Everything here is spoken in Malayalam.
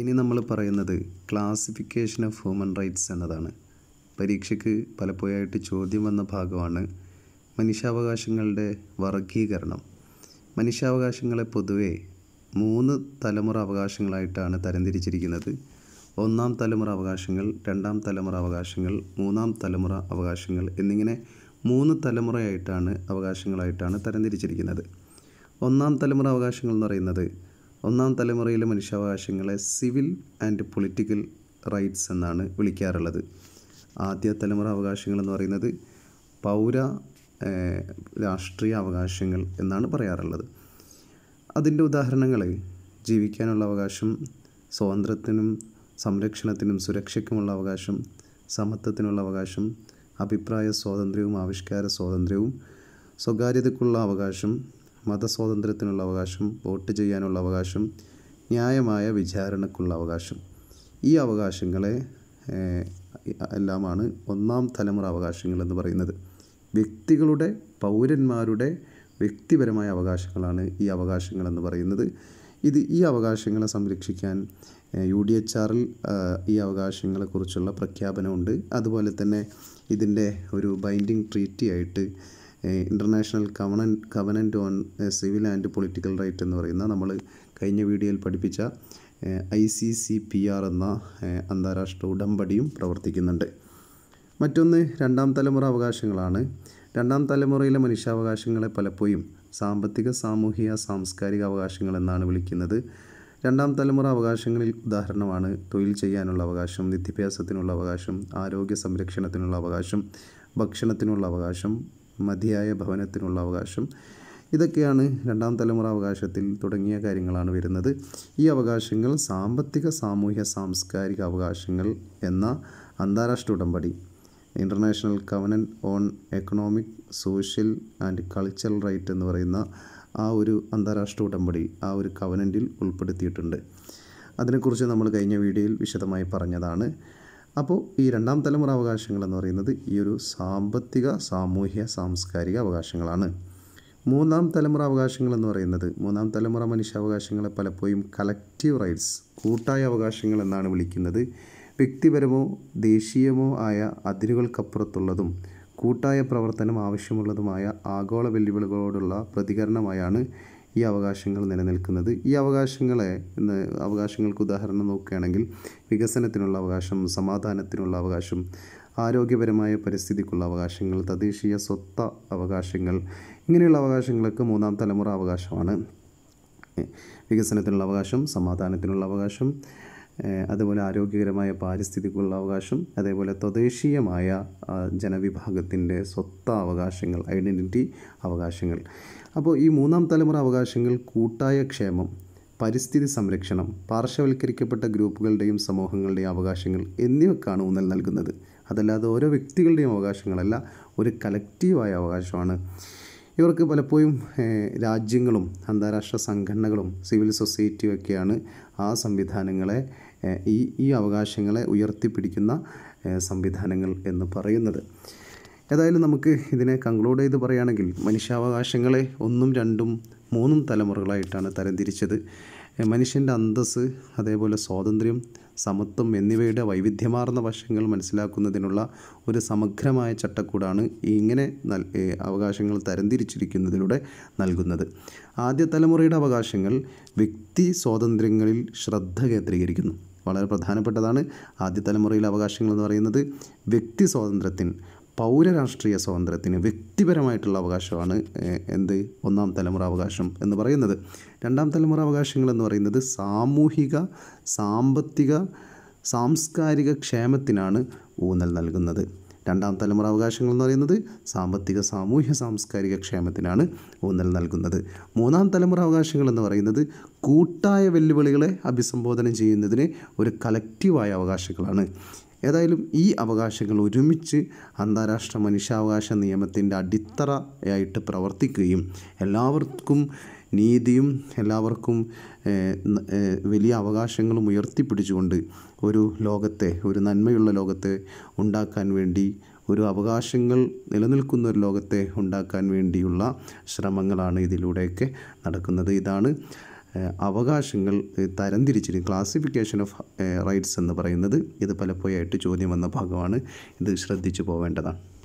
ഇനി നമ്മൾ പറയുന്നത് ക്ലാസിഫിക്കേഷൻ ഓഫ് ഹ്യൂമൻ റൈറ്റ്സ് എന്നതാണ് പരീക്ഷയ്ക്ക് പലപ്പോഴായിട്ട് ചോദ്യം വന്ന ഭാഗമാണ് മനുഷ്യാവകാശങ്ങളുടെ വർഗീകരണം മനുഷ്യാവകാശങ്ങളെ പൊതുവെ മൂന്ന് തലമുറ അവകാശങ്ങളായിട്ടാണ് തരംതിരിച്ചിരിക്കുന്നത് ഒന്നാം തലമുറ അവകാശങ്ങൾ രണ്ടാം തലമുറ അവകാശങ്ങൾ മൂന്നാം തലമുറ അവകാശങ്ങൾ എന്നിങ്ങനെ മൂന്ന് തലമുറയായിട്ടാണ് അവകാശങ്ങളായിട്ടാണ് തരംതിരിച്ചിരിക്കുന്നത് ഒന്നാം തലമുറ അവകാശങ്ങൾ എന്ന് പറയുന്നത് ഒന്നാം തലമുറയിലെ മനുഷ്യാവകാശങ്ങളെ സിവിൽ ആൻഡ് പൊളിറ്റിക്കൽ റൈറ്റ്സ് എന്നാണ് വിളിക്കാറുള്ളത് ആദ്യ തലമുറ അവകാശങ്ങൾ എന്ന് പറയുന്നത് പൗര രാഷ്ട്രീയ അവകാശങ്ങൾ എന്നാണ് പറയാറുള്ളത് അതിൻ്റെ ഉദാഹരണങ്ങൾ ജീവിക്കാനുള്ള അവകാശം സ്വാതന്ത്ര്യത്തിനും സംരക്ഷണത്തിനും സുരക്ഷയ്ക്കുമുള്ള അവകാശം സമത്വത്തിനുള്ള അവകാശം അഭിപ്രായ സ്വാതന്ത്ര്യവും ആവിഷ്കാര സ്വാതന്ത്ര്യവും സ്വകാര്യതയ്ക്കുള്ള അവകാശം മതസ്വാതന്ത്ര്യത്തിനുള്ള അവകാശം വോട്ട് ചെയ്യാനുള്ള അവകാശം ന്യായമായ വിചാരണക്കുള്ള അവകാശം ഈ അവകാശങ്ങളെ എല്ലാമാണ് ഒന്നാം തലമുറ അവകാശങ്ങൾ എന്ന് പറയുന്നത് വ്യക്തികളുടെ പൗരന്മാരുടെ വ്യക്തിപരമായ അവകാശങ്ങളാണ് ഈ അവകാശങ്ങൾ എന്ന് പറയുന്നത് ഇത് ഈ അവകാശങ്ങളെ സംരക്ഷിക്കാൻ യു ഡി എച്ച് ആറിൽ ഈ അവകാശങ്ങളെക്കുറിച്ചുള്ള പ്രഖ്യാപനമുണ്ട് അതുപോലെ തന്നെ ഇതിൻ്റെ ഒരു ബൈൻഡിങ് ട്രീറ്റി ആയിട്ട് international covenant covenant on civil and political right എന്ന് പറയുന്ന നമ്മൾ കഴിഞ്ഞ വീഡിയോയിൽ പഠിപ്പിച്ച I C C P R എന്ന അന്താരാഷ്ട്ര ഉടമ്പടിയും പ്രവർത്തിക്കുന്നുണ്ട് മറ്റൊന്ന് രണ്ടാം തലമുറ അവകാശങ്ങളാണ് രണ്ടാം തലമുറയിലെ മനുഷ്യാവകാശങ്ങളെ പലപ്പോഴും സാമ്പത്തിക സാമൂഹിക സാംസ്കാരിക അവകാശങ്ങൾ എന്നാണ് വിളിക്കുന്നത് രണ്ടാം തലമുറ അവകാശങ്ങളിൽ ഉദാഹരണമാണ് തൊഴിൽ ചെയ്യാനുള്ള അവകാശം വിദ്യാഭ്യാസത്തിനുള്ള അവകാശം ആരോഗ്യ സംരക്ഷണത്തിനുള്ള അവകാശം ഭക്ഷണത്തിനുള്ള അവകാശം മതിയായ ഭവനത്തിനുള്ള അവകാശം ഇതൊക്കെയാണ് രണ്ടാം തലമുറ അവകാശത്തിൽ തുടങ്ങിയ കാര്യങ്ങളാണ് വരുന്നത് ഈ അവകാശങ്ങൾ സാമ്പത്തിക സാമൂഹ്യ സാംസ്കാരിക അവകാശങ്ങൾ എന്ന അന്താരാഷ്ട്ര ഉടമ്പടി international covenant on economic social and cultural right എന്ന് പറയുന്ന ആ ഒരു അന്താരാഷ്ട്ര ഉടമ്പടി ആ ഒരു കവനൻറ്റിൽ ഉൾപ്പെടുത്തിയിട്ടുണ്ട് അതിനെക്കുറിച്ച് നമ്മൾ കഴിഞ്ഞ വീഡിയോയിൽ വിശദമായി പറഞ്ഞതാണ് അപ്പോൾ ഈ രണ്ടാം തലമുറ അവകാശങ്ങൾ എന്ന് പറയുന്നത് ഈ ഒരു സാമ്പത്തിക സാമൂഹ്യ സാംസ്കാരിക അവകാശങ്ങളാണ് മൂന്നാം തലമുറ അവകാശങ്ങൾ എന്ന് പറയുന്നത് മൂന്നാം തലമുറ മനുഷ്യാവകാശങ്ങളെ പലപ്പോഴും കളക്റ്റീവ് റൈറ്റ്സ് കൂട്ടായ അവകാശങ്ങൾ എന്നാണ് വിളിക്കുന്നത് വ്യക്തിപരമോ ദേശീയമോ ആയ അതിരുകൾക്കപ്പുറത്തുള്ളതും കൂട്ടായ പ്രവർത്തനം ആവശ്യമുള്ളതുമായ ആഗോള വെല്ലുവിളികളോടുള്ള പ്രതികരണമായാണ് ഈ അവകാശങ്ങൾ നിലനിൽക്കുന്നത് ഈ അവകാശങ്ങളെ അവകാശങ്ങൾക്ക് ഉദാഹരണം നോക്കുകയാണെങ്കിൽ വികസനത്തിനുള്ള അവകാശം സമാധാനത്തിനുള്ള അവകാശം ആരോഗ്യപരമായ പരിസ്ഥിതിക്കുള്ള അവകാശങ്ങൾ തദ്ദേശീയ സ്വത്ത അവകാശങ്ങൾ ഇങ്ങനെയുള്ള അവകാശങ്ങളൊക്കെ മൂന്നാം തലമുറ അവകാശമാണ് വികസനത്തിനുള്ള അവകാശം സമാധാനത്തിനുള്ള അവകാശം അതുപോലെ ആരോഗ്യകരമായ പാരിസ്ഥിതിക്കുള്ള അവകാശം അതേപോലെ തദ്ദേശീയമായ ജനവിഭാഗത്തിൻ്റെ സ്വത്ത അവകാശങ്ങൾ ഐഡൻറ്റിറ്റി അവകാശങ്ങൾ അപ്പോൾ ഈ മൂന്നാം തലമുറ അവകാശങ്ങൾ കൂട്ടായ ക്ഷേമം പരിസ്ഥിതി സംരക്ഷണം പാർശ്വവൽക്കരിക്കപ്പെട്ട ഗ്രൂപ്പുകളുടെയും സമൂഹങ്ങളുടെയും അവകാശങ്ങൾ എന്നിവക്കാണ് ഊന്നൽ നൽകുന്നത് അതല്ലാതെ ഓരോ വ്യക്തികളുടെയും അവകാശങ്ങളല്ല ഒരു കലക്റ്റീവായ അവകാശമാണ് ഇവർക്ക് പലപ്പോഴും രാജ്യങ്ങളും അന്താരാഷ്ട്ര സംഘടനകളും സിവിൽ സൊസൈറ്റിയും ഒക്കെയാണ് ആ സംവിധാനങ്ങളെ ഈ ഈ അവകാശങ്ങളെ ഉയർത്തിപ്പിടിക്കുന്ന സംവിധാനങ്ങൾ എന്ന് പറയുന്നത് ഏതായാലും നമുക്ക് ഇതിനെ കൺക്ലൂഡ് ചെയ്ത് പറയുകയാണെങ്കിൽ മനുഷ്യാവകാശങ്ങളെ ഒന്നും രണ്ടും മൂന്നും തലമുറകളായിട്ടാണ് തരംതിരിച്ചത് മനുഷ്യൻ്റെ അന്തസ്സ് അതേപോലെ സ്വാതന്ത്ര്യം സമത്വം എന്നിവയുടെ വൈവിധ്യമാർന്ന വശങ്ങൾ മനസ്സിലാക്കുന്നതിനുള്ള ഒരു സമഗ്രമായ ചട്ടക്കൂടാണ് ഇങ്ങനെ നൽ അവകാശങ്ങൾ തരംതിരിച്ചിരിക്കുന്നതിലൂടെ നൽകുന്നത് ആദ്യ തലമുറയുടെ അവകാശങ്ങൾ വ്യക്തി സ്വാതന്ത്ര്യങ്ങളിൽ ശ്രദ്ധ കേന്ദ്രീകരിക്കുന്നു വളരെ പ്രധാനപ്പെട്ടതാണ് ആദ്യ തലമുറയിലെ അവകാശങ്ങൾ എന്ന് പറയുന്നത് വ്യക്തി സ്വാതന്ത്ര്യത്തിന് പൗരരാഷ്ട്രീയ സ്വാതന്ത്ര്യത്തിന് വ്യക്തിപരമായിട്ടുള്ള അവകാശമാണ് എന്ത് ഒന്നാം തലമുറ അവകാശം എന്ന് പറയുന്നത് രണ്ടാം തലമുറ അവകാശങ്ങൾ എന്ന് പറയുന്നത് സാമൂഹിക സാമ്പത്തിക സാംസ്കാരിക ക്ഷേമത്തിനാണ് ഊന്നൽ നൽകുന്നത് രണ്ടാം തലമുറ അവകാശങ്ങൾ എന്ന് പറയുന്നത് സാമ്പത്തിക സാമൂഹ്യ സാംസ്കാരിക ക്ഷേമത്തിനാണ് ഊന്നൽ നൽകുന്നത് മൂന്നാം തലമുറ അവകാശങ്ങൾ എന്ന് പറയുന്നത് കൂട്ടായ വെല്ലുവിളികളെ അഭിസംബോധന ചെയ്യുന്നതിന് ഒരു കലക്റ്റീവായ അവകാശങ്ങളാണ് ഏതായാലും ഈ അവകാശങ്ങൾ ഒരുമിച്ച് അന്താരാഷ്ട്ര മനുഷ്യാവകാശ നിയമത്തിൻ്റെ അടിത്തറയായിട്ട് പ്രവർത്തിക്കുകയും എല്ലാവർക്കും നീതിയും എല്ലാവർക്കും വലിയ അവകാശങ്ങളും ഉയർത്തിപ്പിടിച്ചുകൊണ്ട് ഒരു ലോകത്തെ ഒരു നന്മയുള്ള ലോകത്തെ ഉണ്ടാക്കാൻ വേണ്ടി ഒരു അവകാശങ്ങൾ നിലനിൽക്കുന്ന ഒരു ലോകത്തെ ഉണ്ടാക്കാൻ വേണ്ടിയുള്ള ശ്രമങ്ങളാണ് ഇതിലൂടെയൊക്കെ നടക്കുന്നത് ഇതാണ് അവകാശങ്ങൾ തരംതിരിച്ചിരിക്കും ക്ലാസിഫിക്കേഷൻ ഓഫ് റൈറ്റ്സ് എന്ന് പറയുന്നത് ഇത് പലപ്പോഴായിട്ട് ചോദ്യം വന്ന ഭാഗമാണ് ഇത് ശ്രദ്ധിച്ചു പോവേണ്ടതാണ്